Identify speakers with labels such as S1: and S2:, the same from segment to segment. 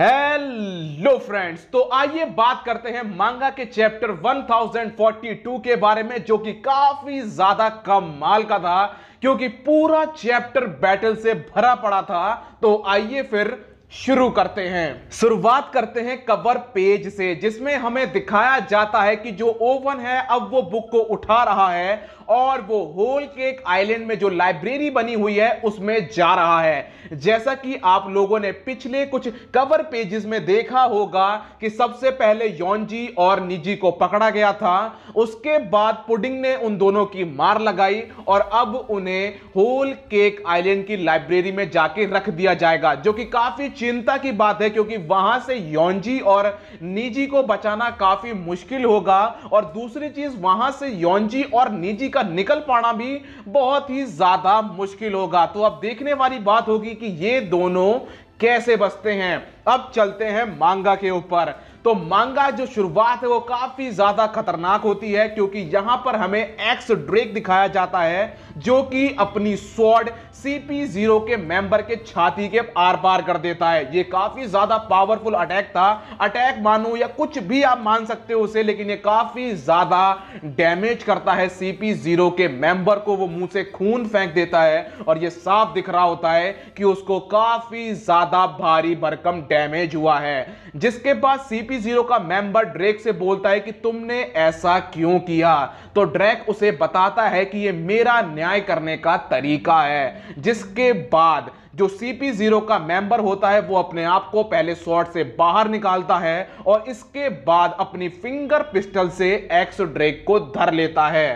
S1: hello friends तो आइए बात करते हैं मांगा के चैप्टर 1042 के बारे में जो कि काफी ज्यादा कमाल का था क्योंकि पूरा चैप्टर बैटल से भरा पड़ा था तो आइए फिर शुरू करते हैं शुरुआत करते हैं कवर पेज से जिसमें हमें दिखाया जाता है कि जो ओवन है अब वो बुक को उठा रहा है और वो होल केक आइलैंड में जो लाइब्रेरी बनी हुई है उसमें जा रहा है जैसा कि आप लोगों ने पिछले कुछ कवर पेजेस में देखा होगा कि सबसे पहले योनजी और निजी को पकड़ा गया था उसके बाद पुडिंग ने उन दोनों की मार लगाई और अब उन्हें होल केक आइलैंड की लाइब्रेरी में जाके रख दिया जाएगा जो कि काफी चिंता की बात है क्योंकि वहां से योनजी और निजी को बचाना काफी मुश्किल होगा और दूसरी चीज वहां से योनजी और निजी का निकल पाना भी बहुत ही ज्यादा मुश्किल होगा तो अब देखने वाली बात होगी कि ये दोनों कैसे बचते हैं अब चलते हैं मांगा के ऊपर तो मांगा जो शुरुआत है वो काफी ज्यादा खतरनाक होती है क्योंकि यहां पर हमें एक्स ड्रेक दिखाया जाता है जो कि अपनी स्वॉर्ड सीपी जीरो के मेंबर के छाती के आर पार कर देता है ये काफी ज्यादा पावरफुल अटैक था अटैक मानो या कुछ भी आप मान सकते हो उसे लेकिन ये काफी ज्यादा डैमेज करता है सीपी जीरो के मेंबर को वो मुंह से खून फेंक देता है और ये साफ दिख रहा होता है कि उसको काफी ज्यादा भारी भरकम डैमेज हुआ है जिसके पास सीपी पी जीरो का मेंबर ड्रेक से बोलता है कि तुमने ऐसा क्यों किया तो ड्रेक उसे बताता है कि ये मेरा न्याय करने का तरीका है जिसके बाद जो सीपी जीरो का मेंबर होता है वो अपने आप को पहले शॉर्ट से बाहर निकालता है और इसके बाद अपनी फिंगर पिस्टल से एक्स ड्रेक को धर लेता है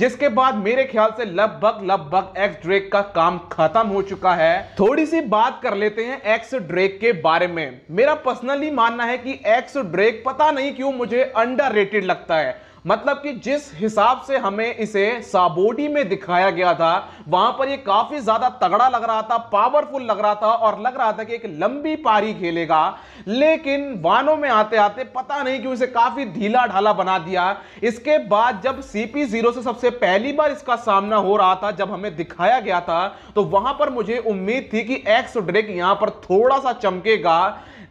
S1: जिसके बाद मेरे ख्याल से लगभग लगभग एक्स ड्रेक का काम खत्म हो चुका है थोड़ी सी बात कर लेते हैं एक्स ड्रेक के बारे में मेरा पर्सनली मानना है कि एक्स ड्रेक पता नहीं क्यों मुझे अंडर लगता है मतलब कि जिस हिसाब से हमें इसे साबोडी में दिखाया गया था वहां पर ये काफी ज्यादा तगड़ा लग रहा था पावरफुल लग रहा था और लग रहा था कि एक लंबी पारी खेलेगा लेकिन वानों में आते आते पता नहीं क्यों इसे काफी ढीला ढाला बना दिया इसके बाद जब सीपी जीरो से सबसे पहली बार इसका सामना हो रहा था जब हमें दिखाया गया था तो वहां पर मुझे उम्मीद थी कि एक्स ड्रेक यहां पर थोड़ा सा चमकेगा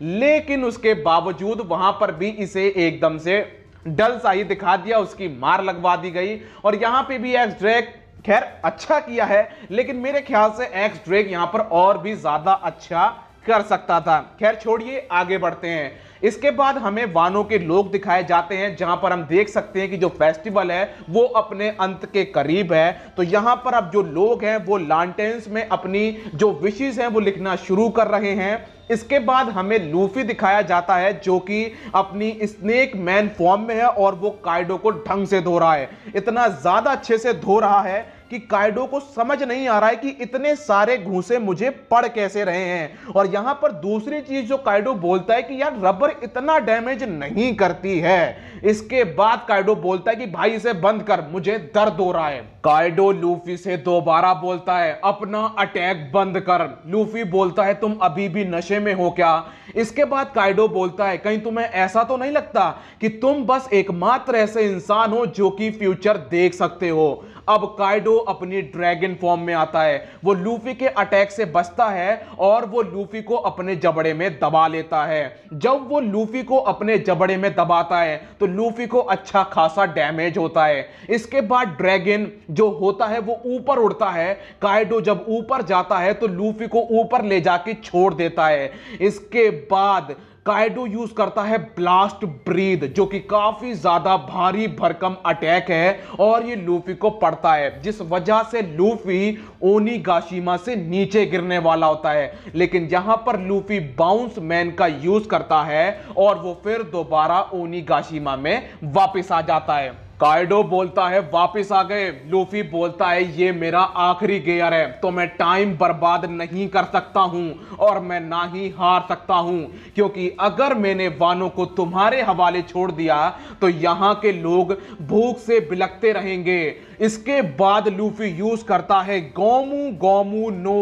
S1: लेकिन उसके बावजूद वहां पर भी इसे एकदम से डल सा ही दिखा दिया उसकी मार लगवा दी गई और यहां पे भी एक्स ड्रैग खैर अच्छा किया है लेकिन मेरे ख्याल से एक्स ड्रेक यहां पर और भी ज्यादा अच्छा कर सकता था खैर छोड़िए आगे बढ़ते हैं इसके बाद हमें वानों के लोग दिखाए जाते हैं जहां पर हम देख सकते हैं कि जो फेस्टिवल है वो अपने अंत के करीब है तो यहां पर अब जो लोग हैं वो लालटेंस में अपनी जो विशेष हैं वो लिखना शुरू कर रहे हैं इसके बाद हमें लूफी दिखाया जाता है जो कि अपनी स्नेक मैन फॉर्म में है और वो काइडो को ढंग से धो रहा है इतना ज़्यादा अच्छे से धो रहा है कि कायडो को समझ नहीं आ रहा है कि इतने सारे घूसे मुझे पड़ कैसे रहे हैं और यहां पर दूसरी चीज जो कायडो बोलता है कि यार रबर इतना डैमेज नहीं करती है इसके बाद काइडो बोलता है कि भाई इसे बंद कर मुझे दर्द हो रहा है कायडो लूफी से दोबारा बोलता है अपना अटैक बंद कर लूफी बोलता है तुम अभी भी नशे में हो क्या इसके बाद काइडो बोलता है कहीं तुम्हें ऐसा तो नहीं लगता कि तुम बस एकमात्र ऐसे इंसान हो जो कि फ्यूचर देख सकते हो अब कायडो अपनी ड्रैगन फॉर्म में आता है वो लूफी के अटैक से बचता है और वो लूफी को अपने जबड़े में दबा लेता है जब वो लूफी को अपने जबड़े में दबाता है तो लूफी को अच्छा खासा डैमेज होता है इसके बाद ड्रैगन जो होता है वो ऊपर उड़ता है काइडो जब ऊपर जाता है तो लूफी को ऊपर ले जाके छोड़ देता है इसके बाद काइडो यूज करता है ब्लास्ट ब्रीद जो कि काफी ज्यादा भारी भरकम अटैक है और ये लूफी को पड़ता है जिस वजह से लूफी गाशीमा से नीचे गिरने वाला होता है लेकिन यहां पर लूफी बाउंस मैन का यूज करता है और वो फिर दोबारा गाशीमा में वापस आ जाता है काइडो बोलता है वापस आ गए लूफी बोलता है ये मेरा आखिरी गेयर है तो मैं टाइम बर्बाद नहीं कर सकता हूं और मैं ना ही हार सकता हूं क्योंकि अगर मैंने वानो को तुम्हारे हवाले छोड़ दिया तो यहां के लोग भूख से बिलकते रहेंगे इसके बाद लूफी यूज करता है गोमू गोमू नो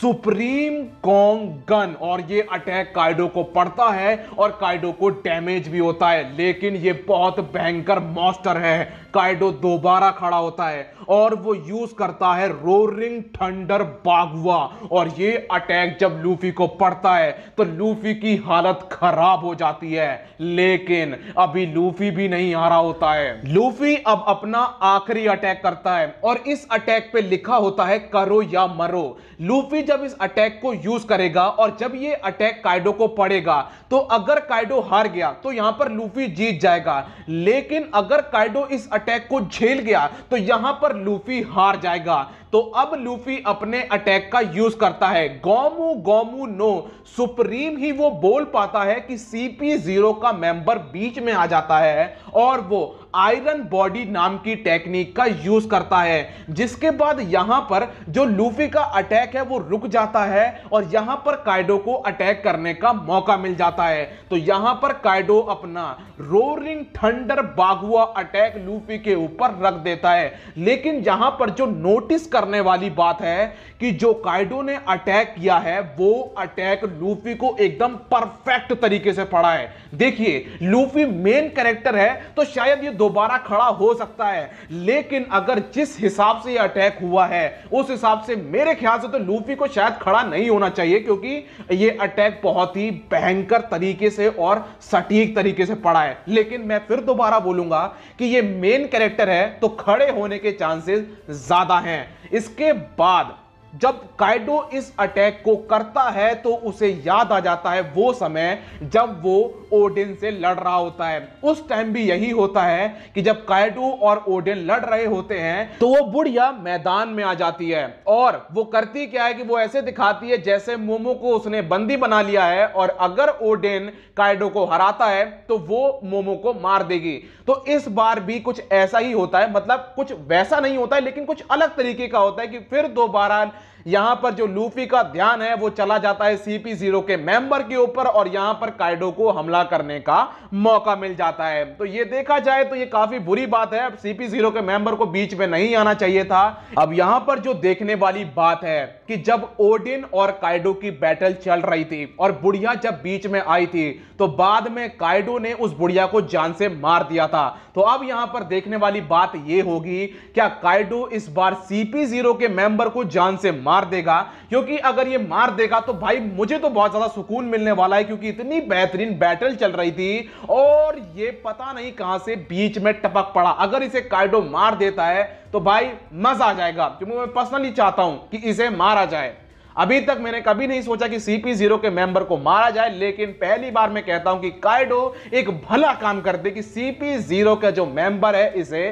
S1: सुप्रीम कॉन्ग गन और ये अटैक काइडो को पड़ता है और काइडो को डैमेज भी होता है लेकिन ये बहुत भयंकर मॉस्टर है काइडो दोबारा खड़ा होता है और वो यूज करता है रोरिंग थंडर बागुआ और ये अटैक जब लूफी को पड़ता है तो लूफी की हालत खराब हो जाती है लेकिन अभी लूफी भी नहीं आ रहा होता है लूफी अब अपना आखिरी अटैक अटैक करता है और इस अटैक पे लिखा होता है करो या मरो लूफी जब इस अटैक को यूज करेगा और जब ये अटैक काइडो को पड़ेगा तो अगर काइडो हार गया तो यहां पर लूफी जीत जाएगा लेकिन अगर काइडो इस अटैक को झेल गया तो यहां पर लूफी हार जाएगा तो अब लूफी अपने अटैक का यूज करता है गोमू गोमू नो सुप्रीम ही वो बोल पाता है कि सीपी जीरो का मेंबर बीच में आ जाता है और वो आयरन बॉडी नाम की टेक्निक का यूज करता है जिसके बाद यहां पर जो लूफी का अटैक है वो रुक जाता है और यहां पर काइडो को अटैक करने का मौका मिल जाता है तो यहां पर काइडो अपना रोरिंग थंडर बागुआ अटैक लूफी के ऊपर रख देता है लेकिन यहां पर जो नोटिस करने वाली बात है कि जो काइडो ने अटैक किया है वो अटैक लूफी को एकदम परफेक्ट तरीके से पड़ा है देखिए लूफी मेन कैरेक्टर है तो शायद ये दोबारा खड़ा हो सकता है लेकिन अगर जिस हिसाब से अटैक हुआ है उस हिसाब से मेरे ख्याल से तो लूफी को शायद खड़ा नहीं होना चाहिए क्योंकि यह अटैक बहुत ही भयंकर तरीके से और सटीक तरीके से पड़ा है लेकिन मैं फिर दोबारा बोलूंगा कि यह मेन कैरेक्टर है तो खड़े होने के चांसेस ज्यादा हैं इसके बाद जब काइडो इस अटैक को करता है तो उसे याद आ जाता है वो समय जब वो ओडिन से लड़ रहा होता है उस टाइम भी यही होता है कि जब काइडो और ओडिन लड़ रहे होते हैं तो वो बुढ़िया मैदान में आ जाती है और वो करती क्या है कि वो ऐसे दिखाती है जैसे मोमो को उसने बंदी बना लिया है और अगर ओडिन काइडो को हराता है तो वो मोमो को मार देगी तो इस बार भी कुछ ऐसा ही होता है मतलब कुछ वैसा नहीं होता है लेकिन कुछ अलग तरीके का होता है कि फिर दोबारा यहां पर जो लूफी का ध्यान है वो चला जाता है सीपी जीरो के मेंबर के ऊपर और यहां पर काइडो को हमला करने का मौका मिल जाता है तो ये देखा जाए तो ये काफी बुरी बात है सीपी जीरो के मेंबर को बीच में नहीं आना चाहिए था अब यहां पर जो देखने वाली बात है कि जब ओडिन और काइडो की बैटल चल रही थी और बुढ़िया जब बीच में आई थी तो बाद में काइडो ने उस बुढ़िया को जान से मार दिया था तो अब यहां पर देखने वाली बात यह होगी क्या काइडो इस बार सीपी जीरो के मेंबर को जान से मार मार देगा क्योंकि अगर ये मार देगा तो भाई मुझे तो बहुत ज्यादा सुकून मिलने वाला है क्योंकि इतनी बेहतरीन बैटल चल रही थी और ये पता नहीं कहां से बीच में टपक पड़ा अगर इसे कार्डो मार देता है तो भाई मजा आ जाएगा क्योंकि मैं पर्सनली चाहता हूं कि इसे मारा जाए अभी तक मैंने कभी नहीं सोचा कि सीपी जीरो के मेंबर को मारा जाए लेकिन पहली बार मैं कहता हूं कि कायडो एक भला काम कर दे कि सीपी जीरो का जो मेंबर है इसे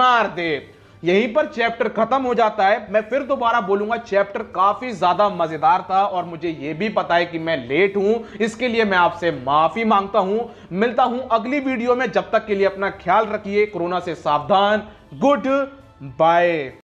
S1: मार दे यहीं पर चैप्टर खत्म हो जाता है मैं फिर दोबारा बोलूंगा चैप्टर काफी ज्यादा मजेदार था और मुझे यह भी पता है कि मैं लेट हूं इसके लिए मैं आपसे माफी मांगता हूं मिलता हूं अगली वीडियो में जब तक के लिए अपना ख्याल रखिए कोरोना से सावधान गुड बाय